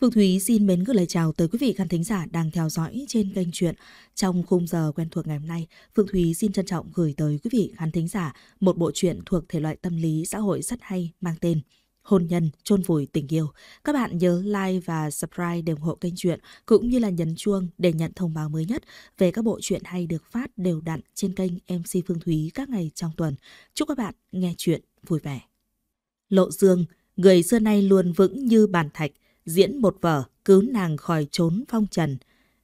Phương Thúy xin mến gửi lời chào tới quý vị khán thính giả đang theo dõi trên kênh truyện. Trong khung giờ quen thuộc ngày hôm nay, Phương Thúy xin trân trọng gửi tới quý vị khán thính giả một bộ truyện thuộc thể loại tâm lý xã hội rất hay mang tên hôn nhân chôn vùi tình yêu. Các bạn nhớ like và subscribe để ủng hộ kênh truyện cũng như là nhấn chuông để nhận thông báo mới nhất về các bộ truyện hay được phát đều đặn trên kênh MC Phương Thúy các ngày trong tuần. Chúc các bạn nghe truyện vui vẻ. Lộ Dương, người xưa nay luôn vững như bàn thạch, diễn một vở cứu nàng khỏi trốn phong trần.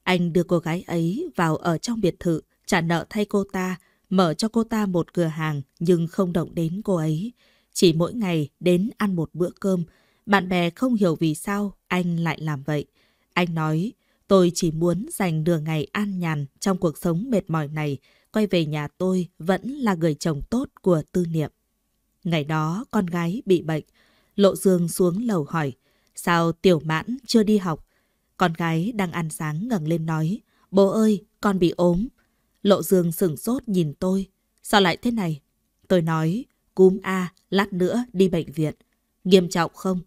Anh đưa cô gái ấy vào ở trong biệt thự, trả nợ thay cô ta, mở cho cô ta một cửa hàng nhưng không động đến cô ấy. Chỉ mỗi ngày đến ăn một bữa cơm, bạn bè không hiểu vì sao anh lại làm vậy. Anh nói, tôi chỉ muốn dành nửa ngày an nhàn trong cuộc sống mệt mỏi này, quay về nhà tôi vẫn là người chồng tốt của tư niệm. Ngày đó, con gái bị bệnh. Lộ Dương xuống lầu hỏi, Sao tiểu mãn chưa đi học? Con gái đang ăn sáng ngẩng lên nói. Bố ơi, con bị ốm. Lộ dương sửng sốt nhìn tôi. Sao lại thế này? Tôi nói, cúm A, lát nữa đi bệnh viện. Nghiêm trọng không?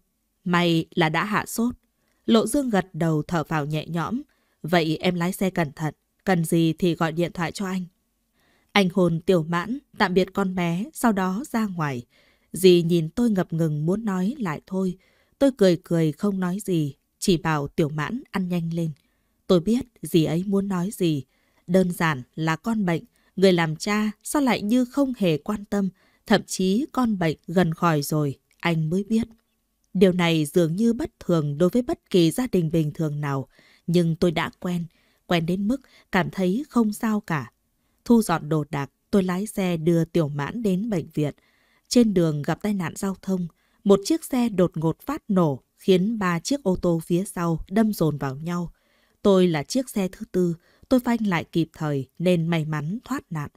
May là đã hạ sốt. Lộ dương gật đầu thở vào nhẹ nhõm. Vậy em lái xe cẩn thận. Cần gì thì gọi điện thoại cho anh. Anh hồn tiểu mãn, tạm biệt con bé, sau đó ra ngoài. Dì nhìn tôi ngập ngừng muốn nói lại thôi. Tôi cười cười không nói gì, chỉ bảo tiểu mãn ăn nhanh lên. Tôi biết gì ấy muốn nói gì. Đơn giản là con bệnh, người làm cha sao lại như không hề quan tâm, thậm chí con bệnh gần khỏi rồi, anh mới biết. Điều này dường như bất thường đối với bất kỳ gia đình bình thường nào, nhưng tôi đã quen, quen đến mức cảm thấy không sao cả. Thu dọn đồ đạc, tôi lái xe đưa tiểu mãn đến bệnh viện. Trên đường gặp tai nạn giao thông, một chiếc xe đột ngột phát nổ khiến ba chiếc ô tô phía sau đâm dồn vào nhau. Tôi là chiếc xe thứ tư, tôi phanh lại kịp thời nên may mắn thoát nạn.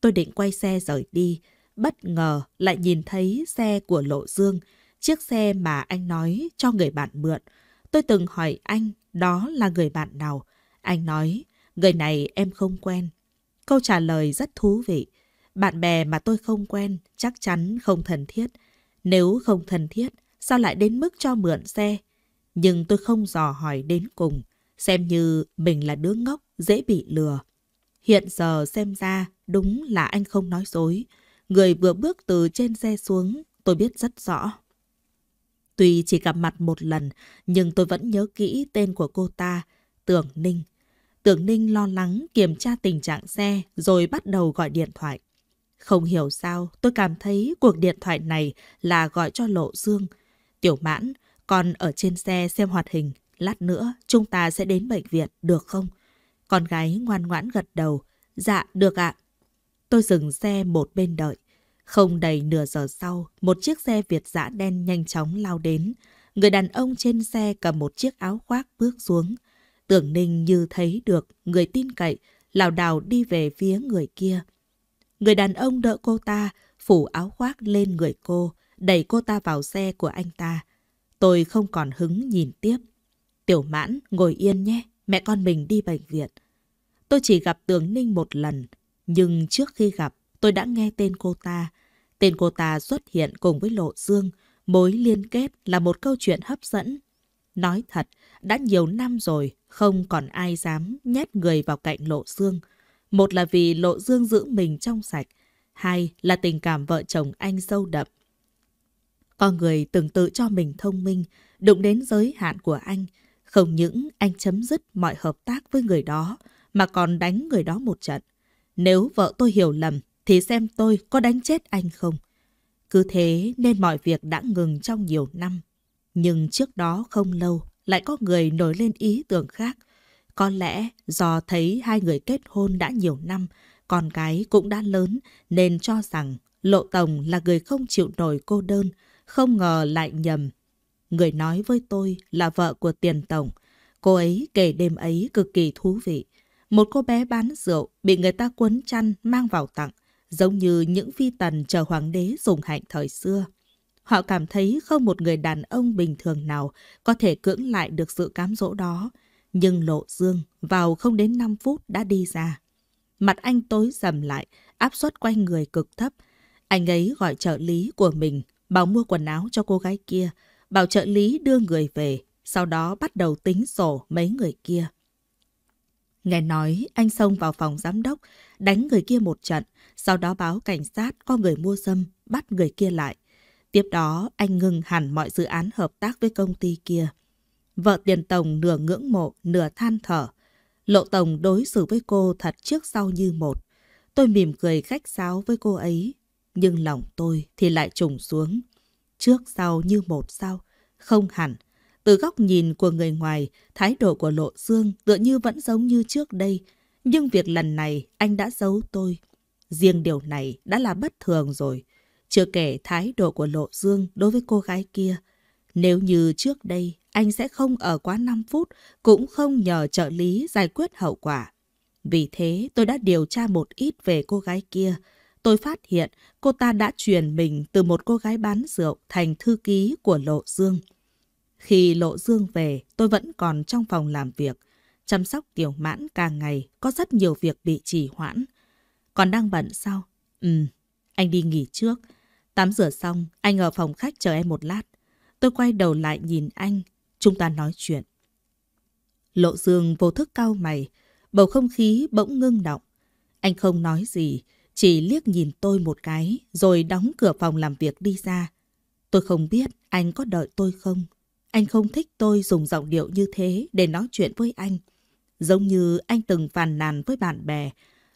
Tôi định quay xe rời đi, bất ngờ lại nhìn thấy xe của Lộ Dương, chiếc xe mà anh nói cho người bạn mượn. Tôi từng hỏi anh đó là người bạn nào. Anh nói, người này em không quen. Câu trả lời rất thú vị. Bạn bè mà tôi không quen chắc chắn không thân thiết. Nếu không thân thiết, sao lại đến mức cho mượn xe? Nhưng tôi không dò hỏi đến cùng, xem như mình là đứa ngốc, dễ bị lừa. Hiện giờ xem ra, đúng là anh không nói dối. Người vừa bước từ trên xe xuống, tôi biết rất rõ. Tuy chỉ gặp mặt một lần, nhưng tôi vẫn nhớ kỹ tên của cô ta, Tưởng Ninh. Tưởng Ninh lo lắng kiểm tra tình trạng xe rồi bắt đầu gọi điện thoại. Không hiểu sao tôi cảm thấy cuộc điện thoại này là gọi cho Lộ Dương. Tiểu mãn, con ở trên xe xem hoạt hình. Lát nữa chúng ta sẽ đến bệnh viện được không? Con gái ngoan ngoãn gật đầu. Dạ, được ạ. Tôi dừng xe một bên đợi. Không đầy nửa giờ sau, một chiếc xe Việt dã đen nhanh chóng lao đến. Người đàn ông trên xe cầm một chiếc áo khoác bước xuống. Tưởng Ninh như thấy được người tin cậy, lảo đảo đi về phía người kia. Người đàn ông đỡ cô ta, phủ áo khoác lên người cô, đẩy cô ta vào xe của anh ta. Tôi không còn hứng nhìn tiếp. Tiểu mãn, ngồi yên nhé, mẹ con mình đi bệnh viện. Tôi chỉ gặp Tường Ninh một lần, nhưng trước khi gặp, tôi đã nghe tên cô ta. Tên cô ta xuất hiện cùng với Lộ Dương, mối liên kết là một câu chuyện hấp dẫn. Nói thật, đã nhiều năm rồi, không còn ai dám nhét người vào cạnh Lộ Dương. Một là vì Lộ Dương giữ mình trong sạch, hai là tình cảm vợ chồng anh sâu đậm. Con người từng tự cho mình thông minh, đụng đến giới hạn của anh. Không những anh chấm dứt mọi hợp tác với người đó, mà còn đánh người đó một trận. Nếu vợ tôi hiểu lầm, thì xem tôi có đánh chết anh không. Cứ thế nên mọi việc đã ngừng trong nhiều năm. Nhưng trước đó không lâu, lại có người nổi lên ý tưởng khác. Có lẽ do thấy hai người kết hôn đã nhiều năm, con gái cũng đã lớn nên cho rằng Lộ Tổng là người không chịu nổi cô đơn, không ngờ lại nhầm. Người nói với tôi là vợ của tiền tổng. Cô ấy kể đêm ấy cực kỳ thú vị. Một cô bé bán rượu bị người ta quấn chăn mang vào tặng, giống như những phi tần chờ hoàng đế dùng hạnh thời xưa. Họ cảm thấy không một người đàn ông bình thường nào có thể cưỡng lại được sự cám dỗ đó, nhưng Lộ Dương vào không đến 5 phút đã đi ra. Mặt anh tối sầm lại, áp suất quanh người cực thấp. Anh ấy gọi trợ lý của mình, bảo mua quần áo cho cô gái kia, bảo trợ lý đưa người về, sau đó bắt đầu tính sổ mấy người kia. Nghe nói anh xông vào phòng giám đốc, đánh người kia một trận, sau đó báo cảnh sát có người mua dâm, bắt người kia lại. Tiếp đó anh ngừng hẳn mọi dự án hợp tác với công ty kia. Vợ tiền tổng nửa ngưỡng mộ, nửa than thở. Lộ tổng đối xử với cô thật trước sau như một. Tôi mỉm cười khách sáo với cô ấy, nhưng lòng tôi thì lại trùng xuống. Trước sau như một sao, không hẳn. Từ góc nhìn của người ngoài, thái độ của Lộ Dương tựa như vẫn giống như trước đây. Nhưng việc lần này anh đã giấu tôi. Riêng điều này đã là bất thường rồi. Chưa kể thái độ của Lộ Dương đối với cô gái kia. Nếu như trước đây anh sẽ không ở quá 5 phút, cũng không nhờ trợ lý giải quyết hậu quả. Vì thế, tôi đã điều tra một ít về cô gái kia. Tôi phát hiện cô ta đã chuyển mình từ một cô gái bán rượu thành thư ký của Lộ Dương. Khi Lộ Dương về, tôi vẫn còn trong phòng làm việc. Chăm sóc tiểu mãn càng ngày có rất nhiều việc bị trì hoãn. Còn đang bận sao? Ừ, anh đi nghỉ trước. Tắm rửa xong, anh ở phòng khách chờ em một lát. Tôi quay đầu lại nhìn anh, chúng ta nói chuyện. Lộ Dương vô thức cau mày, bầu không khí bỗng ngưng động. Anh không nói gì, chỉ liếc nhìn tôi một cái rồi đóng cửa phòng làm việc đi ra. Tôi không biết anh có đợi tôi không. Anh không thích tôi dùng giọng điệu như thế để nói chuyện với anh. Giống như anh từng phàn nàn với bạn bè.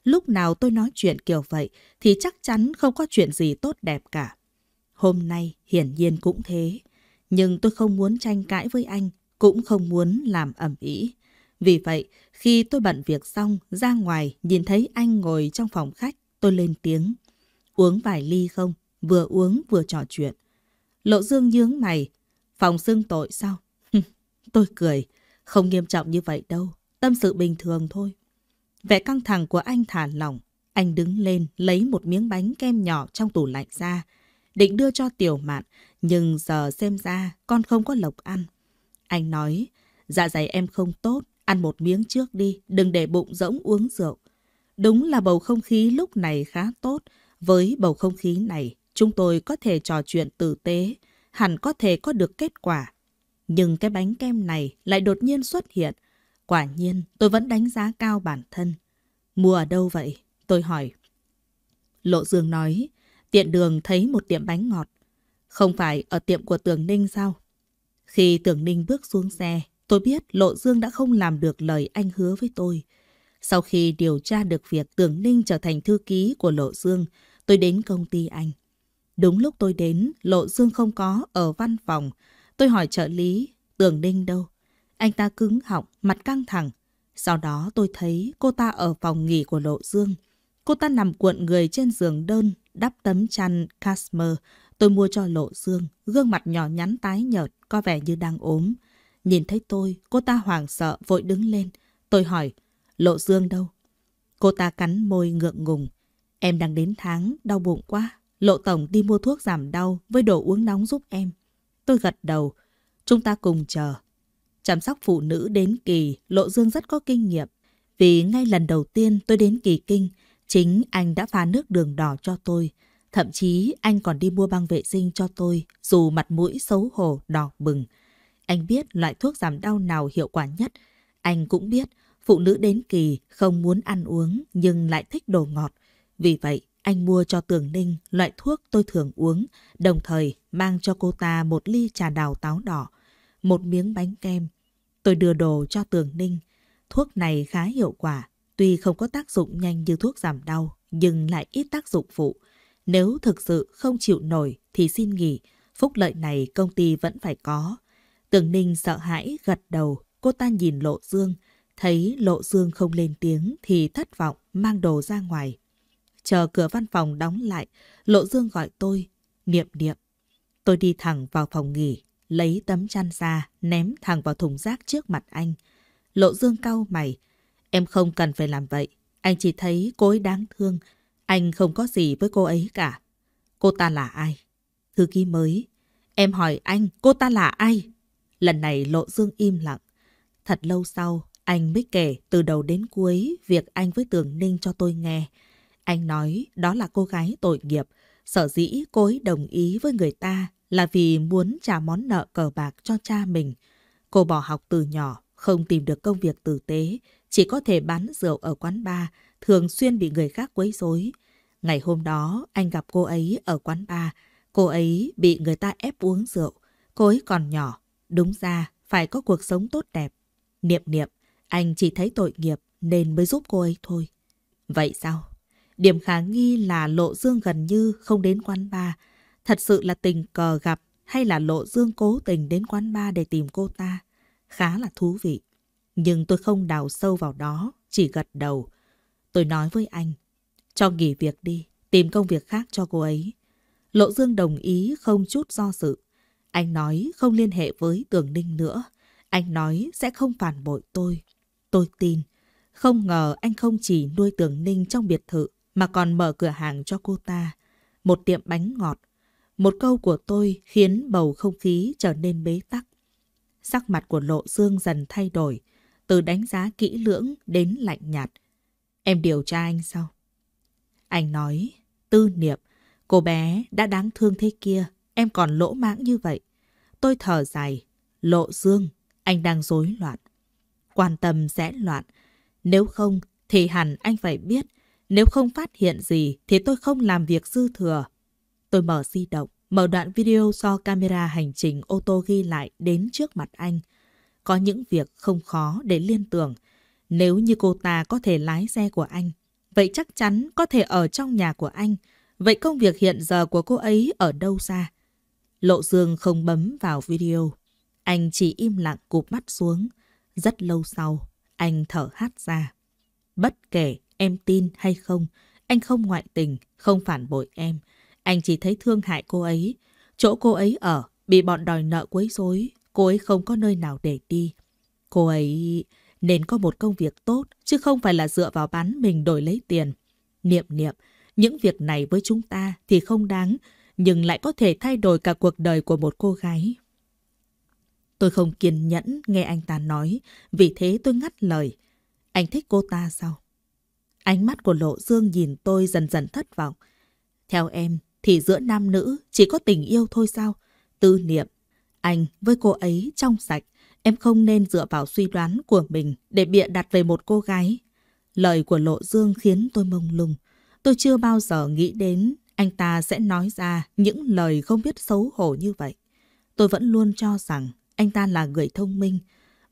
Lúc nào tôi nói chuyện kiểu vậy thì chắc chắn không có chuyện gì tốt đẹp cả. Hôm nay hiển nhiên cũng thế nhưng tôi không muốn tranh cãi với anh, cũng không muốn làm ẩm ý. Vì vậy, khi tôi bận việc xong, ra ngoài, nhìn thấy anh ngồi trong phòng khách, tôi lên tiếng. Uống vài ly không? Vừa uống vừa trò chuyện. Lộ dương nhướng mày. Phòng xưng tội sao? tôi cười. Không nghiêm trọng như vậy đâu. Tâm sự bình thường thôi. Vẻ căng thẳng của anh thả lỏng. Anh đứng lên, lấy một miếng bánh kem nhỏ trong tủ lạnh ra định đưa cho tiểu mạn, nhưng giờ xem ra con không có lộc ăn. Anh nói, dạ dày em không tốt, ăn một miếng trước đi, đừng để bụng rỗng uống rượu. Đúng là bầu không khí lúc này khá tốt, với bầu không khí này chúng tôi có thể trò chuyện tử tế, hẳn có thể có được kết quả. Nhưng cái bánh kem này lại đột nhiên xuất hiện. Quả nhiên, tôi vẫn đánh giá cao bản thân. Mua ở đâu vậy? Tôi hỏi. Lộ Dương nói, tiện đường thấy một tiệm bánh ngọt. Không phải ở tiệm của Tường Ninh sao? Khi Tường Ninh bước xuống xe, tôi biết Lộ Dương đã không làm được lời anh hứa với tôi. Sau khi điều tra được việc Tường Ninh trở thành thư ký của Lộ Dương, tôi đến công ty anh. Đúng lúc tôi đến, Lộ Dương không có ở văn phòng. Tôi hỏi trợ lý, Tường Ninh đâu? Anh ta cứng họng, mặt căng thẳng. Sau đó tôi thấy cô ta ở phòng nghỉ của Lộ Dương. Cô ta nằm cuộn người trên giường đơn, đắp tấm chăn Casmer tôi mua cho Lộ Dương, gương mặt nhỏ nhắn tái nhợt, có vẻ như đang ốm. Nhìn thấy tôi, cô ta hoảng sợ vội đứng lên. Tôi hỏi, Lộ Dương đâu? Cô ta cắn môi ngượng ngùng. Em đang đến tháng, đau bụng quá. Lộ Tổng đi mua thuốc giảm đau với đồ uống nóng giúp em. Tôi gật đầu. Chúng ta cùng chờ. Chăm sóc phụ nữ đến kỳ, Lộ Dương rất có kinh nghiệm. Vì ngay lần đầu tiên tôi đến kỳ kinh, Chính anh đã pha nước đường đỏ cho tôi. Thậm chí anh còn đi mua băng vệ sinh cho tôi dù mặt mũi xấu hổ đỏ bừng. Anh biết loại thuốc giảm đau nào hiệu quả nhất. Anh cũng biết phụ nữ đến kỳ không muốn ăn uống nhưng lại thích đồ ngọt. Vì vậy, anh mua cho Tường Ninh loại thuốc tôi thường uống, đồng thời mang cho cô ta một ly trà đào táo đỏ, một miếng bánh kem. Tôi đưa đồ cho Tường Ninh. Thuốc này khá hiệu quả, tuy không có tác dụng nhanh như thuốc giảm đau, nhưng lại ít tác dụng phụ. Nếu thực sự không chịu nổi thì xin nghỉ, phúc lợi này công ty vẫn phải có. Tường Ninh sợ hãi gật đầu, cô ta nhìn Lộ Dương, thấy Lộ Dương không lên tiếng thì thất vọng mang đồ ra ngoài. Chờ cửa văn phòng đóng lại, Lộ Dương gọi tôi, niệm niệm. Tôi đi thẳng vào phòng nghỉ, lấy tấm chăn ra, ném thẳng vào thùng rác trước mặt anh. Lộ Dương cau mày, Em không cần phải làm vậy. Anh chỉ thấy cô ấy đáng thương. Anh không có gì với cô ấy cả. Cô ta là ai? Thư ký mới. Em hỏi anh cô ta là ai? Lần này Lộ Dương im lặng. Thật lâu sau, anh mới kể từ đầu đến cuối việc anh với Tường Ninh cho tôi nghe. Anh nói đó là cô gái tội nghiệp. Sở dĩ cô ấy đồng ý với người ta là vì muốn trả món nợ cờ bạc cho cha mình. Cô bỏ học từ nhỏ, không tìm được công việc tử tế, chỉ có thể bán rượu ở quán bar, thường xuyên bị người khác quấy rối. Ngày hôm đó, anh gặp cô ấy ở quán bar. Cô ấy bị người ta ép uống rượu. Cô ấy còn nhỏ. Đúng ra, phải có cuộc sống tốt đẹp. Niệm niệm, anh chỉ thấy tội nghiệp nên mới giúp cô ấy thôi. Vậy sao? Điểm khả nghi là Lộ Dương gần như không đến quán bar. Thật sự là tình cờ gặp hay là Lộ Dương cố tình đến quán bar để tìm cô ta? Khá là thú vị nhưng tôi không đào sâu vào đó, chỉ gật đầu. Tôi nói với anh, cho nghỉ việc đi, tìm công việc khác cho cô ấy. Lộ Dương đồng ý không chút do dự. Anh nói không liên hệ với Tường Ninh nữa. Anh nói sẽ không phản bội tôi. Tôi tin. Không ngờ anh không chỉ nuôi Tường Ninh trong biệt thự mà còn mở cửa hàng cho cô ta. Một tiệm bánh ngọt. Một câu của tôi khiến bầu không khí trở nên bế tắc. Sắc mặt của Lộ Dương dần thay đổi từ đánh giá kỹ lưỡng đến lạnh nhạt. Em điều tra anh sao? Anh nói, tư niệm, cô bé đã đáng thương thế kia, em còn lỗ mãng như vậy. Tôi thở dài, lộ dương, anh đang rối loạn. Quan tâm sẽ loạn, nếu không thì hẳn anh phải biết, nếu không phát hiện gì thì tôi không làm việc dư thừa. Tôi mở di động, mở đoạn video do camera hành trình ô tô ghi lại đến trước mặt anh có những việc không khó để liên tưởng. Nếu như cô ta có thể lái xe của anh, vậy chắc chắn có thể ở trong nhà của anh. Vậy công việc hiện giờ của cô ấy ở đâu ra? Lộ Dương không bấm vào video. Anh chỉ im lặng cụp mắt xuống. Rất lâu sau, anh thở hát ra. Bất kể em tin hay không, anh không ngoại tình, không phản bội em. Anh chỉ thấy thương hại cô ấy. Chỗ cô ấy ở, bị bọn đòi nợ quấy rối cô ấy không có nơi nào để đi. Cô ấy nên có một công việc tốt, chứ không phải là dựa vào bán mình đổi lấy tiền. Niệm niệm, những việc này với chúng ta thì không đáng, nhưng lại có thể thay đổi cả cuộc đời của một cô gái. Tôi không kiên nhẫn nghe anh ta nói, vì thế tôi ngắt lời. Anh thích cô ta sao? Ánh mắt của Lộ Dương nhìn tôi dần dần thất vọng. Theo em, thì giữa nam nữ chỉ có tình yêu thôi sao? Tư niệm anh với cô ấy trong sạch, em không nên dựa vào suy đoán của mình để bịa đặt về một cô gái. Lời của Lộ Dương khiến tôi mông lung. Tôi chưa bao giờ nghĩ đến anh ta sẽ nói ra những lời không biết xấu hổ như vậy. Tôi vẫn luôn cho rằng anh ta là người thông minh.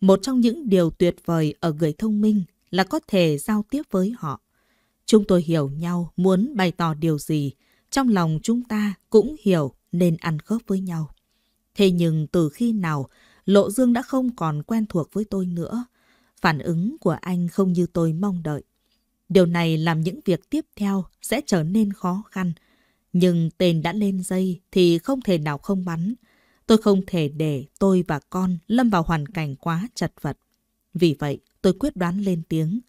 Một trong những điều tuyệt vời ở người thông minh là có thể giao tiếp với họ. Chúng tôi hiểu nhau muốn bày tỏ điều gì, trong lòng chúng ta cũng hiểu nên ăn khớp với nhau. Thế nhưng từ khi nào, Lộ Dương đã không còn quen thuộc với tôi nữa. Phản ứng của anh không như tôi mong đợi. Điều này làm những việc tiếp theo sẽ trở nên khó khăn. Nhưng tên đã lên dây thì không thể nào không bắn. Tôi không thể để tôi và con lâm vào hoàn cảnh quá chật vật. Vì vậy, tôi quyết đoán lên tiếng.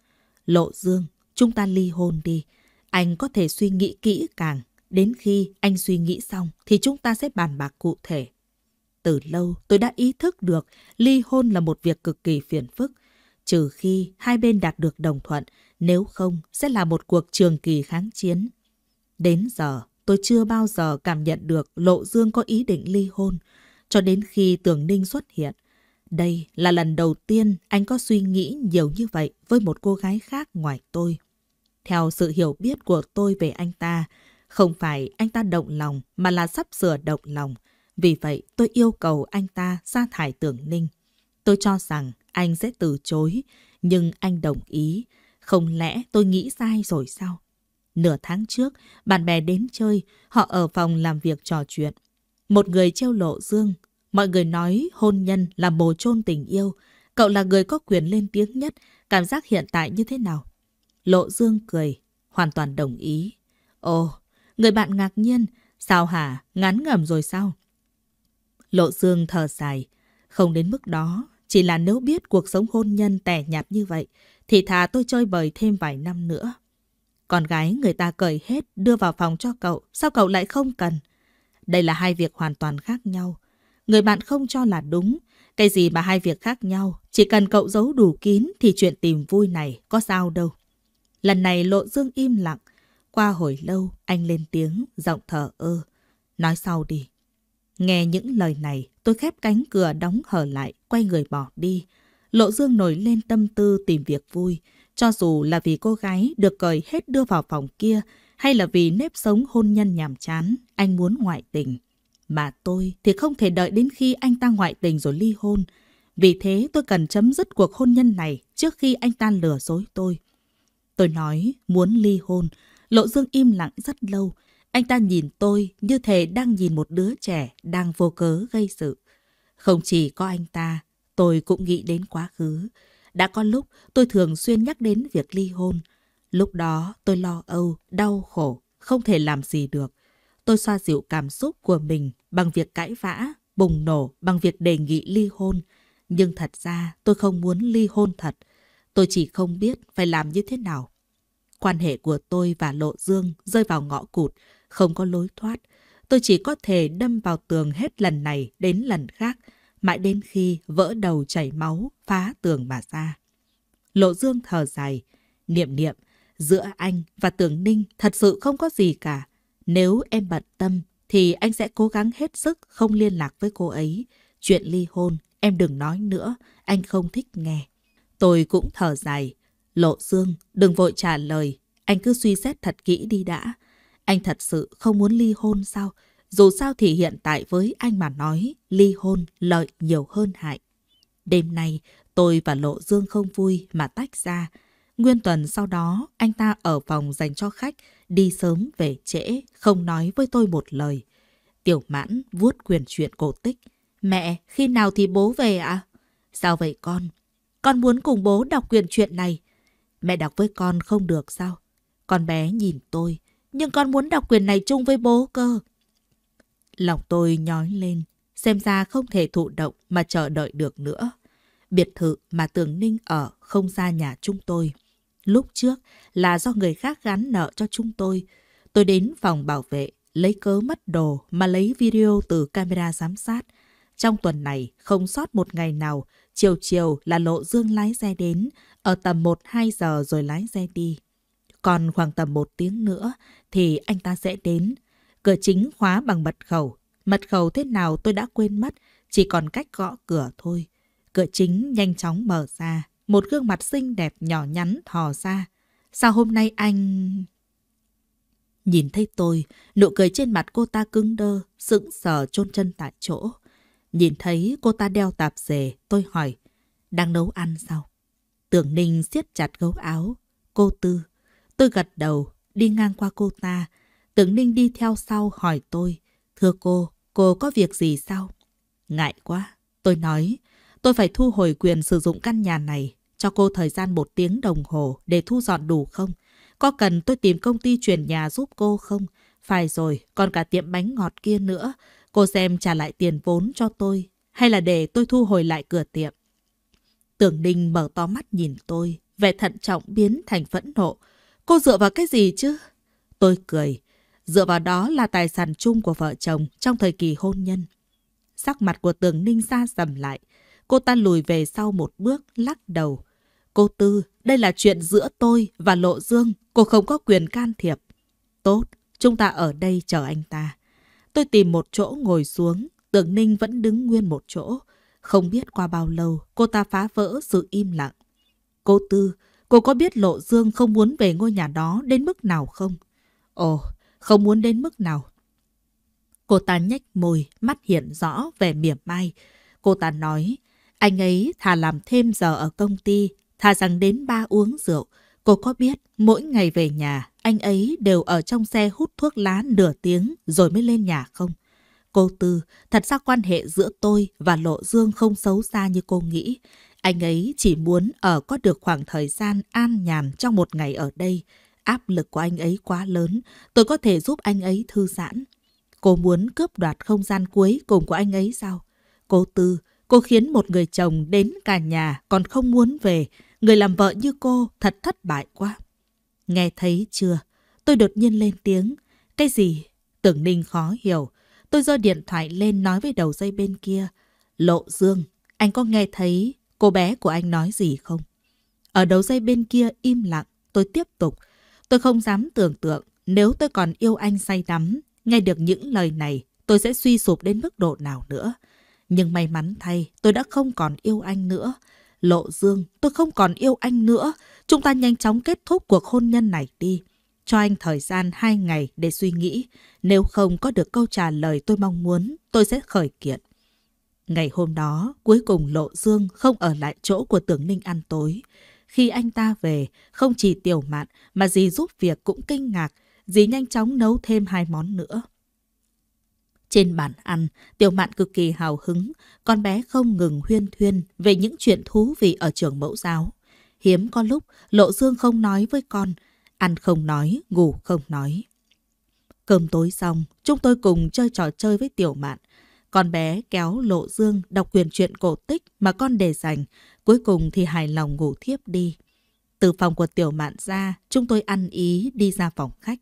Lộ Dương, chúng ta ly hôn đi. Anh có thể suy nghĩ kỹ càng. Đến khi anh suy nghĩ xong thì chúng ta sẽ bàn bạc cụ thể. Từ lâu tôi đã ý thức được ly hôn là một việc cực kỳ phiền phức, trừ khi hai bên đạt được đồng thuận, nếu không sẽ là một cuộc trường kỳ kháng chiến. Đến giờ, tôi chưa bao giờ cảm nhận được Lộ Dương có ý định ly hôn, cho đến khi Tường Ninh xuất hiện. Đây là lần đầu tiên anh có suy nghĩ nhiều như vậy với một cô gái khác ngoài tôi. Theo sự hiểu biết của tôi về anh ta, không phải anh ta động lòng mà là sắp sửa động lòng. Vì vậy tôi yêu cầu anh ta sa thải tưởng ninh. Tôi cho rằng anh sẽ từ chối, nhưng anh đồng ý. Không lẽ tôi nghĩ sai rồi sao? Nửa tháng trước, bạn bè đến chơi, họ ở phòng làm việc trò chuyện. Một người treo lộ dương, mọi người nói hôn nhân là bồ chôn tình yêu. Cậu là người có quyền lên tiếng nhất, cảm giác hiện tại như thế nào? Lộ dương cười, hoàn toàn đồng ý. Ồ, người bạn ngạc nhiên, sao hả, ngắn ngầm rồi sao? Lộ Dương thở dài. Không đến mức đó, chỉ là nếu biết cuộc sống hôn nhân tẻ nhạt như vậy, thì thà tôi chơi bời thêm vài năm nữa. Con gái người ta cởi hết, đưa vào phòng cho cậu, sao cậu lại không cần? Đây là hai việc hoàn toàn khác nhau. Người bạn không cho là đúng, cái gì mà hai việc khác nhau, chỉ cần cậu giấu đủ kín thì chuyện tìm vui này có sao đâu. Lần này Lộ Dương im lặng, qua hồi lâu anh lên tiếng, giọng thở ơ. Nói sau đi. Nghe những lời này, tôi khép cánh cửa đóng hở lại, quay người bỏ đi. Lộ Dương nổi lên tâm tư tìm việc vui. Cho dù là vì cô gái được cởi hết đưa vào phòng kia, hay là vì nếp sống hôn nhân nhàm chán, anh muốn ngoại tình. Mà tôi thì không thể đợi đến khi anh ta ngoại tình rồi ly hôn. Vì thế tôi cần chấm dứt cuộc hôn nhân này trước khi anh ta lừa dối tôi. Tôi nói muốn ly hôn. Lộ Dương im lặng rất lâu. Anh ta nhìn tôi như thể đang nhìn một đứa trẻ đang vô cớ gây sự. Không chỉ có anh ta, tôi cũng nghĩ đến quá khứ. Đã có lúc tôi thường xuyên nhắc đến việc ly hôn. Lúc đó tôi lo âu, đau khổ, không thể làm gì được. Tôi xoa dịu cảm xúc của mình bằng việc cãi vã, bùng nổ, bằng việc đề nghị ly hôn. Nhưng thật ra tôi không muốn ly hôn thật. Tôi chỉ không biết phải làm như thế nào. Quan hệ của tôi và Lộ Dương rơi vào ngõ cụt không có lối thoát. Tôi chỉ có thể đâm vào tường hết lần này đến lần khác, mãi đến khi vỡ đầu chảy máu, phá tường mà ra. Lộ Dương thở dài, niệm niệm, giữa anh và Tường Ninh thật sự không có gì cả. Nếu em bận tâm thì anh sẽ cố gắng hết sức không liên lạc với cô ấy. Chuyện ly hôn, em đừng nói nữa, anh không thích nghe. Tôi cũng thở dài. Lộ Dương, đừng vội trả lời, anh cứ suy xét thật kỹ đi đã. Anh thật sự không muốn ly hôn sao? Dù sao thì hiện tại với anh mà nói, ly hôn lợi nhiều hơn hại. Đêm nay, tôi và Lộ Dương không vui mà tách ra. Nguyên tuần sau đó, anh ta ở phòng dành cho khách, đi sớm về trễ, không nói với tôi một lời. Tiểu mãn vuốt quyền chuyện cổ tích. Mẹ, khi nào thì bố về ạ? À? Sao vậy con? Con muốn cùng bố đọc quyền chuyện này. Mẹ đọc với con không được sao? Con bé nhìn tôi, nhưng con muốn đọc quyền này chung với bố cơ. Lòng tôi nhói lên, xem ra không thể thụ động mà chờ đợi được nữa. Biệt thự mà Tường Ninh ở không xa nhà chúng tôi. Lúc trước là do người khác gắn nợ cho chúng tôi. Tôi đến phòng bảo vệ, lấy cớ mất đồ mà lấy video từ camera giám sát. Trong tuần này, không sót một ngày nào, chiều chiều là lộ dương lái xe đến, ở tầm 1-2 giờ rồi lái xe đi. Còn khoảng tầm một tiếng nữa thì anh ta sẽ đến. Cửa chính khóa bằng mật khẩu. Mật khẩu thế nào tôi đã quên mất, chỉ còn cách gõ cửa thôi. Cửa chính nhanh chóng mở ra, một gương mặt xinh đẹp nhỏ nhắn thò ra. Sao hôm nay anh... Nhìn thấy tôi, nụ cười trên mặt cô ta cứng đơ, sững sờ chôn chân tại chỗ. Nhìn thấy cô ta đeo tạp dề, tôi hỏi, đang nấu ăn sao? Tưởng Ninh siết chặt gấu áo. Cô Tư, Tôi gật đầu, đi ngang qua cô ta. Tưởng Ninh đi theo sau hỏi tôi. Thưa cô, cô có việc gì sao? Ngại quá. Tôi nói, tôi phải thu hồi quyền sử dụng căn nhà này. Cho cô thời gian một tiếng đồng hồ để thu dọn đủ không? Có cần tôi tìm công ty chuyển nhà giúp cô không? Phải rồi, còn cả tiệm bánh ngọt kia nữa. Cô xem trả lại tiền vốn cho tôi. Hay là để tôi thu hồi lại cửa tiệm? Tưởng Ninh mở to mắt nhìn tôi, vẻ thận trọng biến thành phẫn nộ. Cô dựa vào cái gì chứ? Tôi cười. Dựa vào đó là tài sản chung của vợ chồng trong thời kỳ hôn nhân. Sắc mặt của tường ninh xa sầm lại. Cô ta lùi về sau một bước, lắc đầu. Cô Tư, đây là chuyện giữa tôi và Lộ Dương. Cô không có quyền can thiệp. Tốt, chúng ta ở đây chờ anh ta. Tôi tìm một chỗ ngồi xuống. Tường ninh vẫn đứng nguyên một chỗ. Không biết qua bao lâu, cô ta phá vỡ sự im lặng. Cô Tư, Cô có biết Lộ Dương không muốn về ngôi nhà đó đến mức nào không? Ồ, không muốn đến mức nào. Cô ta nhếch môi, mắt hiện rõ vẻ mỉa mai. Cô ta nói, anh ấy thà làm thêm giờ ở công ty, thà rằng đến ba uống rượu. Cô có biết mỗi ngày về nhà, anh ấy đều ở trong xe hút thuốc lá nửa tiếng rồi mới lên nhà không? Cô Tư, thật ra quan hệ giữa tôi và Lộ Dương không xấu xa như cô nghĩ. Anh ấy chỉ muốn ở có được khoảng thời gian an nhàn trong một ngày ở đây. Áp lực của anh ấy quá lớn, tôi có thể giúp anh ấy thư giãn. Cô muốn cướp đoạt không gian cuối cùng của anh ấy sao? Cô Tư, cô khiến một người chồng đến cả nhà còn không muốn về. Người làm vợ như cô thật thất bại quá. Nghe thấy chưa? Tôi đột nhiên lên tiếng. Cái gì? Tưởng Ninh khó hiểu. Tôi do điện thoại lên nói với đầu dây bên kia. Lộ Dương, anh có nghe thấy cô bé của anh nói gì không? Ở đầu dây bên kia im lặng, tôi tiếp tục. Tôi không dám tưởng tượng nếu tôi còn yêu anh say đắm, nghe được những lời này tôi sẽ suy sụp đến mức độ nào nữa. Nhưng may mắn thay, tôi đã không còn yêu anh nữa. Lộ Dương, tôi không còn yêu anh nữa. Chúng ta nhanh chóng kết thúc cuộc hôn nhân này đi. Cho anh thời gian 2 ngày để suy nghĩ. Nếu không có được câu trả lời tôi mong muốn, tôi sẽ khởi kiện. Ngày hôm đó, cuối cùng Lộ Dương không ở lại chỗ của Tưởng Ninh ăn tối. Khi anh ta về, không chỉ tiểu mạn mà dì giúp việc cũng kinh ngạc, dì nhanh chóng nấu thêm hai món nữa. Trên bàn ăn, tiểu mạn cực kỳ hào hứng, con bé không ngừng huyên thuyên về những chuyện thú vị ở trường mẫu giáo. Hiếm có lúc, Lộ Dương không nói với con, ăn không nói, ngủ không nói. Cơm tối xong, chúng tôi cùng chơi trò chơi với tiểu mạn. Con bé kéo Lộ Dương đọc quyền truyện cổ tích mà con để dành, cuối cùng thì hài lòng ngủ thiếp đi. Từ phòng của tiểu mạn ra, chúng tôi ăn ý đi ra phòng khách.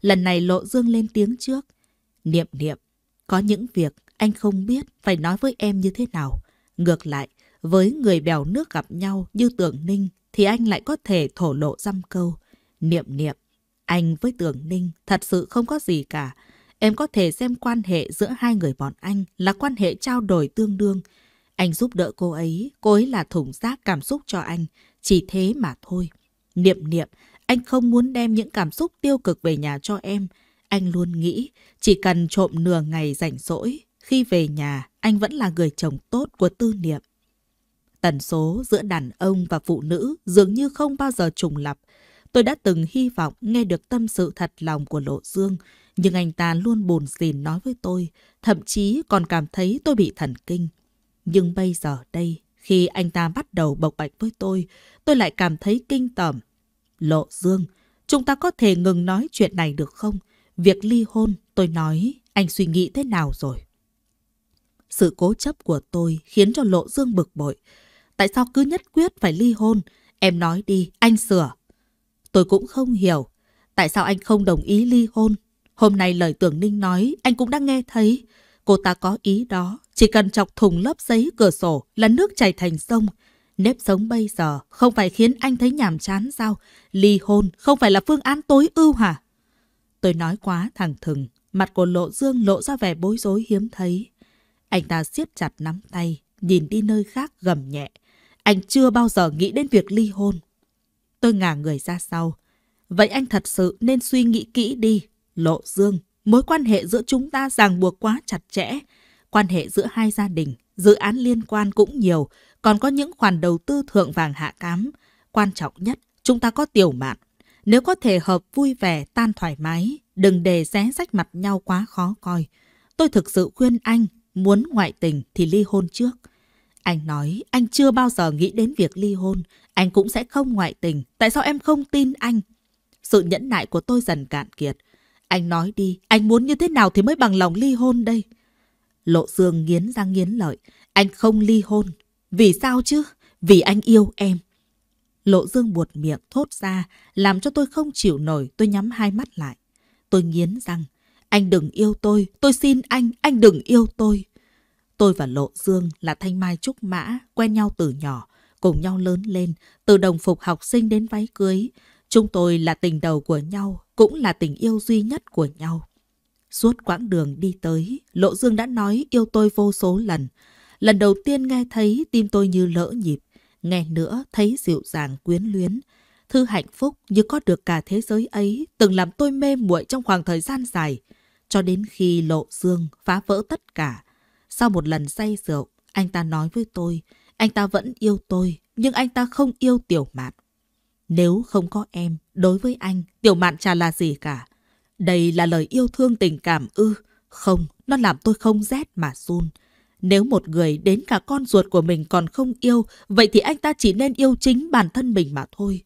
Lần này Lộ Dương lên tiếng trước. Niệm niệm, có những việc anh không biết phải nói với em như thế nào. Ngược lại, với người bèo nước gặp nhau như Tưởng Ninh thì anh lại có thể thổ lộ dăm câu. Niệm niệm, anh với Tưởng Ninh thật sự không có gì cả em có thể xem quan hệ giữa hai người bọn anh là quan hệ trao đổi tương đương. Anh giúp đỡ cô ấy, cô ấy là thủng rác cảm xúc cho anh, chỉ thế mà thôi. Niệm niệm, anh không muốn đem những cảm xúc tiêu cực về nhà cho em. Anh luôn nghĩ, chỉ cần trộm nửa ngày rảnh rỗi, khi về nhà, anh vẫn là người chồng tốt của tư niệm. Tần số giữa đàn ông và phụ nữ dường như không bao giờ trùng lập. Tôi đã từng hy vọng nghe được tâm sự thật lòng của Lộ Dương, nhưng anh ta luôn buồn xỉn nói với tôi, thậm chí còn cảm thấy tôi bị thần kinh. Nhưng bây giờ đây, khi anh ta bắt đầu bộc bạch với tôi, tôi lại cảm thấy kinh tởm. Lộ Dương, chúng ta có thể ngừng nói chuyện này được không? Việc ly hôn, tôi nói, anh suy nghĩ thế nào rồi? Sự cố chấp của tôi khiến cho Lộ Dương bực bội. Tại sao cứ nhất quyết phải ly hôn? Em nói đi, anh sửa. Tôi cũng không hiểu. Tại sao anh không đồng ý ly hôn Hôm nay lời tưởng Ninh nói, anh cũng đã nghe thấy. Cô ta có ý đó, chỉ cần chọc thùng lớp giấy cửa sổ là nước chảy thành sông. Nếp sống bây giờ không phải khiến anh thấy nhàm chán sao? Ly hôn không phải là phương án tối ưu hả? Tôi nói quá thẳng thừng, mặt của Lộ Dương lộ ra vẻ bối rối hiếm thấy. Anh ta siết chặt nắm tay, nhìn đi nơi khác gầm nhẹ. Anh chưa bao giờ nghĩ đến việc ly hôn. Tôi ngả người ra sau. Vậy anh thật sự nên suy nghĩ kỹ đi, Lộ Dương, mối quan hệ giữa chúng ta ràng buộc quá chặt chẽ. Quan hệ giữa hai gia đình, dự án liên quan cũng nhiều, còn có những khoản đầu tư thượng vàng hạ cám. Quan trọng nhất, chúng ta có tiểu mạn. Nếu có thể hợp vui vẻ, tan thoải mái, đừng để xé rách mặt nhau quá khó coi. Tôi thực sự khuyên anh, muốn ngoại tình thì ly hôn trước. Anh nói, anh chưa bao giờ nghĩ đến việc ly hôn, anh cũng sẽ không ngoại tình. Tại sao em không tin anh? Sự nhẫn nại của tôi dần cạn kiệt. Anh nói đi, anh muốn như thế nào thì mới bằng lòng ly hôn đây? Lộ Dương nghiến răng nghiến lợi. Anh không ly hôn. Vì sao chứ? Vì anh yêu em. Lộ Dương buột miệng thốt ra, làm cho tôi không chịu nổi, tôi nhắm hai mắt lại. Tôi nghiến răng. Anh đừng yêu tôi, tôi xin anh, anh đừng yêu tôi. Tôi và Lộ Dương là Thanh Mai Trúc Mã, quen nhau từ nhỏ, cùng nhau lớn lên, từ đồng phục học sinh đến váy cưới. Chúng tôi là tình đầu của nhau, cũng là tình yêu duy nhất của nhau. Suốt quãng đường đi tới, Lộ Dương đã nói yêu tôi vô số lần. Lần đầu tiên nghe thấy tim tôi như lỡ nhịp, nghe nữa thấy dịu dàng quyến luyến. Thư hạnh phúc như có được cả thế giới ấy từng làm tôi mê muội trong khoảng thời gian dài. Cho đến khi Lộ Dương phá vỡ tất cả. Sau một lần say rượu, anh ta nói với tôi, anh ta vẫn yêu tôi, nhưng anh ta không yêu tiểu mạt nếu không có em, đối với anh, Tiểu Mạn chả là gì cả. Đây là lời yêu thương tình cảm ư. Không, nó làm tôi không rét mà run. Nếu một người đến cả con ruột của mình còn không yêu, vậy thì anh ta chỉ nên yêu chính bản thân mình mà thôi.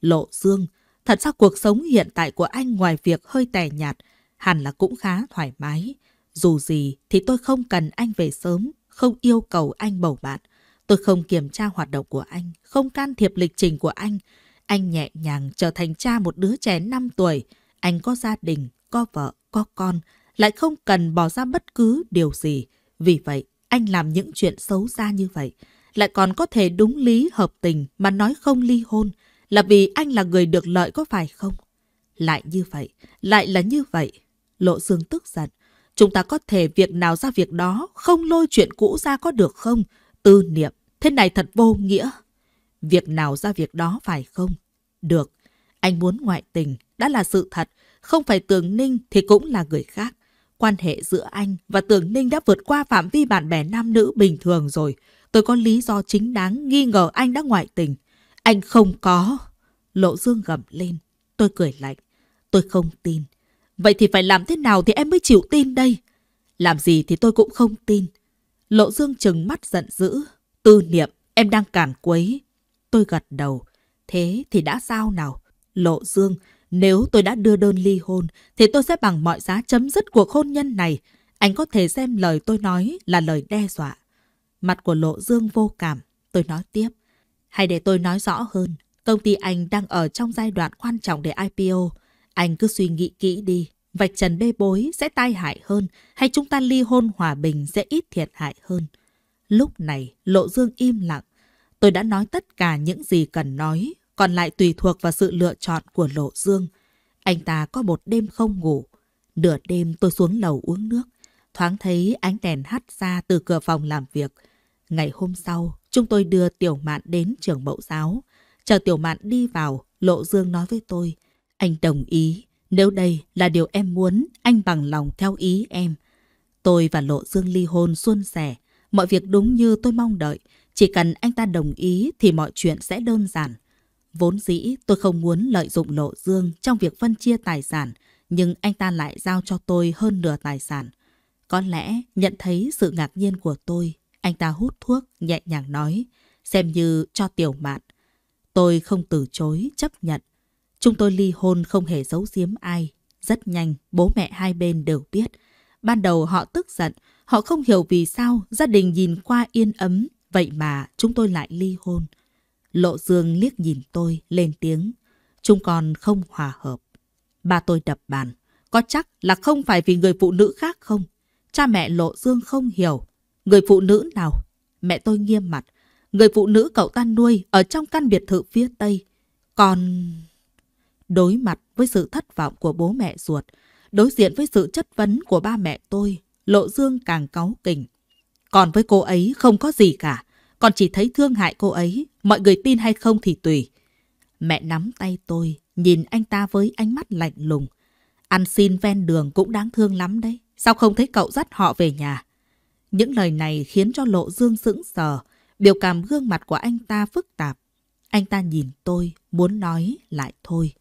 Lộ Dương, thật ra cuộc sống hiện tại của anh ngoài việc hơi tẻ nhạt, hẳn là cũng khá thoải mái. Dù gì thì tôi không cần anh về sớm, không yêu cầu anh bầu bạn. Tôi không kiểm tra hoạt động của anh, không can thiệp lịch trình của anh, anh nhẹ nhàng trở thành cha một đứa trẻ 5 tuổi. Anh có gia đình, có vợ, có con, lại không cần bỏ ra bất cứ điều gì. Vì vậy, anh làm những chuyện xấu xa như vậy. Lại còn có thể đúng lý hợp tình mà nói không ly hôn là vì anh là người được lợi có phải không? Lại như vậy, lại là như vậy. Lộ Dương tức giận. Chúng ta có thể việc nào ra việc đó, không lôi chuyện cũ ra có được không? Tư niệm, thế này thật vô nghĩa. Việc nào ra việc đó phải không? Được, anh muốn ngoại tình, đã là sự thật. Không phải Tường Ninh thì cũng là người khác. Quan hệ giữa anh và Tường Ninh đã vượt qua phạm vi bạn bè nam nữ bình thường rồi. Tôi có lý do chính đáng nghi ngờ anh đã ngoại tình. Anh không có. Lộ Dương gầm lên. Tôi cười lạnh. Tôi không tin. Vậy thì phải làm thế nào thì em mới chịu tin đây? Làm gì thì tôi cũng không tin. Lộ Dương trừng mắt giận dữ. Tư niệm, em đang cản quấy. Tôi gật đầu. Thế thì đã sao nào? Lộ Dương, nếu tôi đã đưa đơn ly hôn, thì tôi sẽ bằng mọi giá chấm dứt cuộc hôn nhân này. Anh có thể xem lời tôi nói là lời đe dọa. Mặt của Lộ Dương vô cảm. Tôi nói tiếp. Hay để tôi nói rõ hơn, công ty anh đang ở trong giai đoạn quan trọng để IPO. Anh cứ suy nghĩ kỹ đi, vạch trần bê bối sẽ tai hại hơn hay chúng ta ly hôn hòa bình sẽ ít thiệt hại hơn. Lúc này, Lộ Dương im lặng, Tôi đã nói tất cả những gì cần nói, còn lại tùy thuộc vào sự lựa chọn của Lộ Dương. Anh ta có một đêm không ngủ. Nửa đêm tôi xuống lầu uống nước, thoáng thấy ánh đèn hắt ra từ cửa phòng làm việc. Ngày hôm sau, chúng tôi đưa Tiểu Mạn đến trường mẫu giáo. Chờ Tiểu Mạn đi vào, Lộ Dương nói với tôi. Anh đồng ý, nếu đây là điều em muốn, anh bằng lòng theo ý em. Tôi và Lộ Dương ly hôn xuân sẻ, mọi việc đúng như tôi mong đợi. Chỉ cần anh ta đồng ý thì mọi chuyện sẽ đơn giản. Vốn dĩ tôi không muốn lợi dụng Lộ Dương trong việc phân chia tài sản, nhưng anh ta lại giao cho tôi hơn nửa tài sản. Có lẽ nhận thấy sự ngạc nhiên của tôi, anh ta hút thuốc, nhẹ nhàng nói, xem như cho tiểu mạn. Tôi không từ chối, chấp nhận. Chúng tôi ly hôn không hề giấu giếm ai. Rất nhanh, bố mẹ hai bên đều biết. Ban đầu họ tức giận, họ không hiểu vì sao gia đình nhìn qua yên ấm Vậy mà chúng tôi lại ly hôn. Lộ Dương liếc nhìn tôi, lên tiếng. Chúng con không hòa hợp. Ba tôi đập bàn. Có chắc là không phải vì người phụ nữ khác không? Cha mẹ Lộ Dương không hiểu. Người phụ nữ nào? Mẹ tôi nghiêm mặt. Người phụ nữ cậu ta nuôi ở trong căn biệt thự phía Tây. Còn... Đối mặt với sự thất vọng của bố mẹ ruột, đối diện với sự chất vấn của ba mẹ tôi, Lộ Dương càng cáu kỉnh. Còn với cô ấy không có gì cả. Còn chỉ thấy thương hại cô ấy. Mọi người tin hay không thì tùy. Mẹ nắm tay tôi, nhìn anh ta với ánh mắt lạnh lùng. Ăn xin ven đường cũng đáng thương lắm đấy. Sao không thấy cậu dắt họ về nhà? Những lời này khiến cho Lộ Dương sững sờ. Biểu cảm gương mặt của anh ta phức tạp. Anh ta nhìn tôi, muốn nói lại thôi.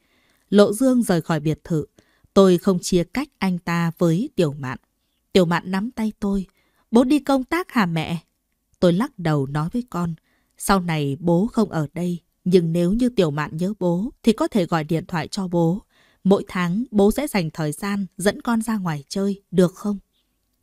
Lộ Dương rời khỏi biệt thự. Tôi không chia cách anh ta với Tiểu Mạn. Tiểu Mạn nắm tay tôi. Bố đi công tác hả mẹ? Tôi lắc đầu nói với con. Sau này bố không ở đây, nhưng nếu như Tiểu Mạn nhớ bố thì có thể gọi điện thoại cho bố. Mỗi tháng bố sẽ dành thời gian dẫn con ra ngoài chơi, được không?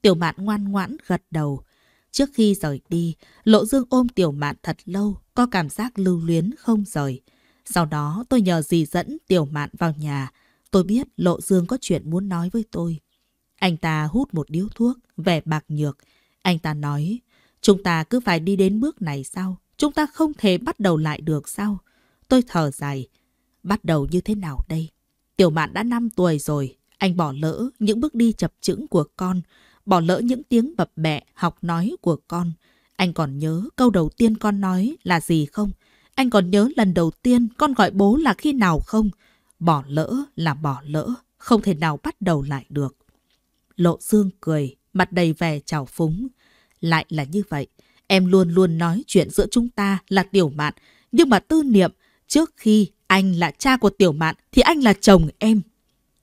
Tiểu Mạn ngoan ngoãn gật đầu. Trước khi rời đi, Lộ Dương ôm Tiểu Mạn thật lâu, có cảm giác lưu luyến không rời. Sau đó tôi nhờ dì dẫn Tiểu Mạn vào nhà. Tôi biết Lộ Dương có chuyện muốn nói với tôi. Anh ta hút một điếu thuốc, vẻ bạc nhược, anh ta nói, chúng ta cứ phải đi đến bước này sao? Chúng ta không thể bắt đầu lại được sao? Tôi thở dài, bắt đầu như thế nào đây? Tiểu mạn đã 5 tuổi rồi, anh bỏ lỡ những bước đi chập chững của con, bỏ lỡ những tiếng bập bẹ học nói của con. Anh còn nhớ câu đầu tiên con nói là gì không? Anh còn nhớ lần đầu tiên con gọi bố là khi nào không? Bỏ lỡ là bỏ lỡ, không thể nào bắt đầu lại được. Lộ Dương cười mặt đầy vẻ trào phúng. Lại là như vậy, em luôn luôn nói chuyện giữa chúng ta là tiểu mạn, nhưng mà tư niệm, trước khi anh là cha của tiểu mạn thì anh là chồng em.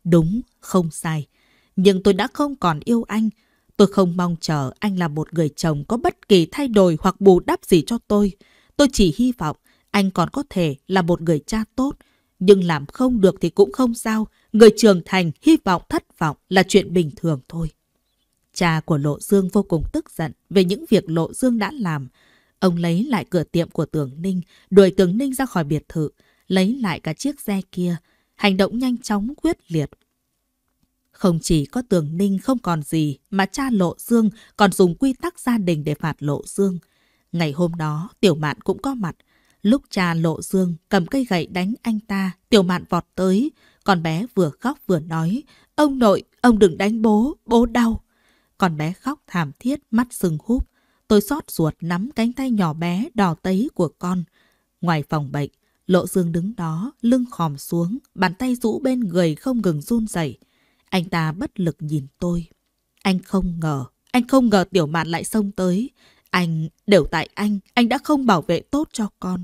Đúng, không sai. Nhưng tôi đã không còn yêu anh. Tôi không mong chờ anh là một người chồng có bất kỳ thay đổi hoặc bù đắp gì cho tôi. Tôi chỉ hy vọng anh còn có thể là một người cha tốt. Nhưng làm không được thì cũng không sao. Người trưởng thành hy vọng thất vọng là chuyện bình thường thôi. Cha của Lộ Dương vô cùng tức giận về những việc Lộ Dương đã làm. Ông lấy lại cửa tiệm của Tường Ninh, đuổi Tường Ninh ra khỏi biệt thự, lấy lại cả chiếc xe kia. Hành động nhanh chóng quyết liệt. Không chỉ có Tường Ninh không còn gì mà cha Lộ Dương còn dùng quy tắc gia đình để phạt Lộ Dương. Ngày hôm đó, Tiểu Mạn cũng có mặt. Lúc cha Lộ Dương cầm cây gậy đánh anh ta, Tiểu Mạn vọt tới. Con bé vừa khóc vừa nói, ông nội, ông đừng đánh bố, bố đau. Con bé khóc thảm thiết, mắt sưng húp. Tôi xót ruột nắm cánh tay nhỏ bé đỏ tấy của con. Ngoài phòng bệnh, Lộ Dương đứng đó, lưng khòm xuống, bàn tay rũ bên người không ngừng run rẩy. Anh ta bất lực nhìn tôi. Anh không ngờ, anh không ngờ tiểu mạn lại xông tới. Anh, đều tại anh, anh đã không bảo vệ tốt cho con.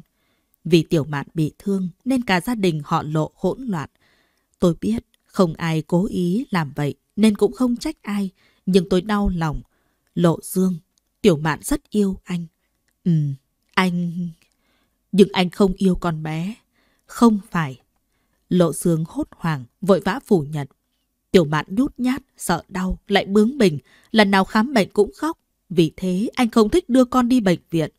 Vì tiểu mạn bị thương nên cả gia đình họ lộ hỗn loạn. Tôi biết, không ai cố ý làm vậy nên cũng không trách ai nhưng tôi đau lòng. Lộ Dương, Tiểu Mạn rất yêu anh. Ừ, anh... Nhưng anh không yêu con bé. Không phải. Lộ Dương hốt hoảng, vội vã phủ nhận. Tiểu Mạn nhút nhát, sợ đau, lại bướng bỉnh, lần nào khám bệnh cũng khóc. Vì thế anh không thích đưa con đi bệnh viện.